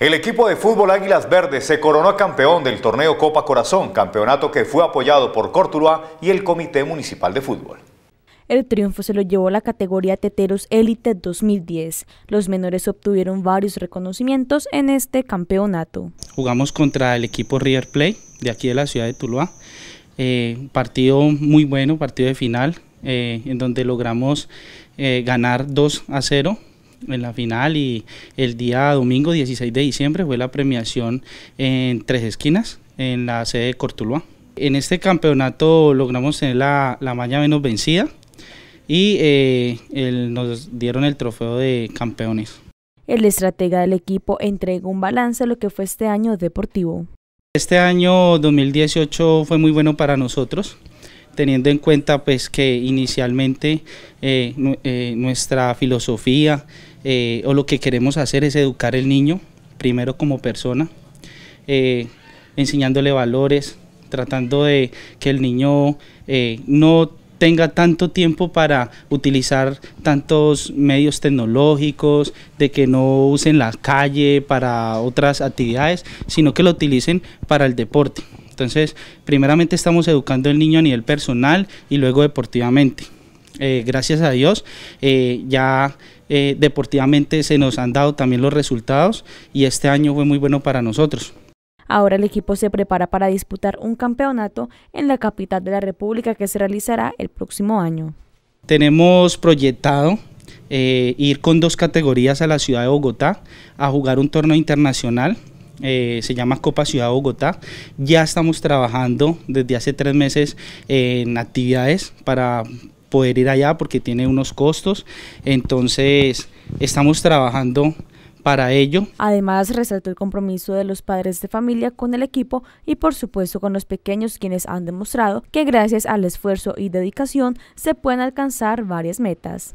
El equipo de fútbol Águilas Verdes se coronó campeón del torneo Copa Corazón, campeonato que fue apoyado por Cortuluá y el Comité Municipal de Fútbol. El triunfo se lo llevó la categoría Teteros Elite 2010. Los menores obtuvieron varios reconocimientos en este campeonato. Jugamos contra el equipo River Play de aquí de la ciudad de Tuluá. Eh, partido muy bueno, partido de final, eh, en donde logramos eh, ganar 2 a 0 en la final y el día domingo 16 de diciembre fue la premiación en Tres Esquinas, en la sede de Cortuluá. En este campeonato logramos tener la, la malla menos vencida y eh, nos dieron el trofeo de campeones. El estratega del equipo entregó un balance a lo que fue este año deportivo. Este año 2018 fue muy bueno para nosotros teniendo en cuenta pues que inicialmente eh, eh, nuestra filosofía eh, o lo que queremos hacer es educar al niño primero como persona, enseñándole valores, tratando de que el niño no tenga tanto tiempo para utilizar tantos medios tecnológicos, de que no usen la calle para otras actividades, sino que lo utilicen para el deporte. Entonces, primeramente estamos educando al niño a nivel personal y luego deportivamente. Eh, gracias a Dios, eh, ya eh, deportivamente se nos han dado también los resultados y este año fue muy bueno para nosotros. Ahora el equipo se prepara para disputar un campeonato en la capital de la República que se realizará el próximo año. Tenemos proyectado ir con dos categorías a la ciudad de Bogotá a jugar un torneo internacional eh, se llama Copa Ciudad Bogotá. Ya estamos trabajando desde hace tres meses en actividades para poder ir allá porque tiene unos costos. Entonces, estamos trabajando para ello. Además, resaltó el compromiso de los padres de familia con el equipo y por supuesto con los pequeños quienes han demostrado que gracias al esfuerzo y dedicación se pueden alcanzar varias metas.